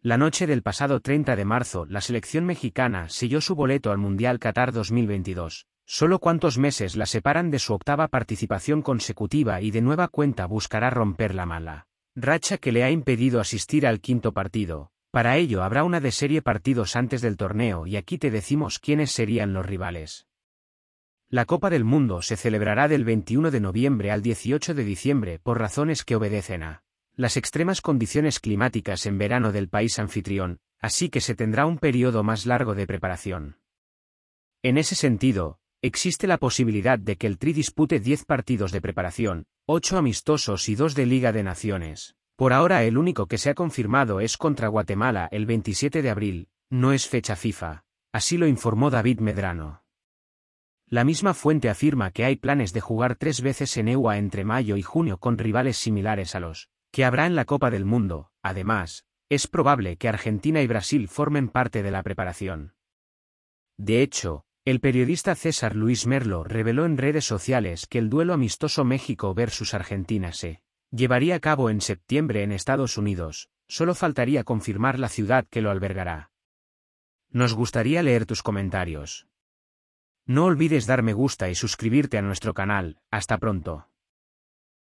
La noche del pasado 30 de marzo, la selección mexicana selló su boleto al Mundial Qatar 2022. Solo cuantos meses la separan de su octava participación consecutiva y de nueva cuenta buscará romper la mala racha que le ha impedido asistir al quinto partido. Para ello habrá una de serie partidos antes del torneo y aquí te decimos quiénes serían los rivales. La Copa del Mundo se celebrará del 21 de noviembre al 18 de diciembre por razones que obedecen a las extremas condiciones climáticas en verano del país anfitrión, así que se tendrá un periodo más largo de preparación. En ese sentido, existe la posibilidad de que el Tri dispute 10 partidos de preparación, 8 amistosos y 2 de Liga de Naciones. Por ahora el único que se ha confirmado es contra Guatemala el 27 de abril, no es fecha FIFA, así lo informó David Medrano. La misma fuente afirma que hay planes de jugar tres veces en EUA entre mayo y junio con rivales similares a los que habrá en la Copa del Mundo, además, es probable que Argentina y Brasil formen parte de la preparación. De hecho, el periodista César Luis Merlo reveló en redes sociales que el duelo amistoso México versus Argentina se llevaría a cabo en septiembre en Estados Unidos, solo faltaría confirmar la ciudad que lo albergará. Nos gustaría leer tus comentarios. No olvides dar me gusta y suscribirte a nuestro canal, hasta pronto.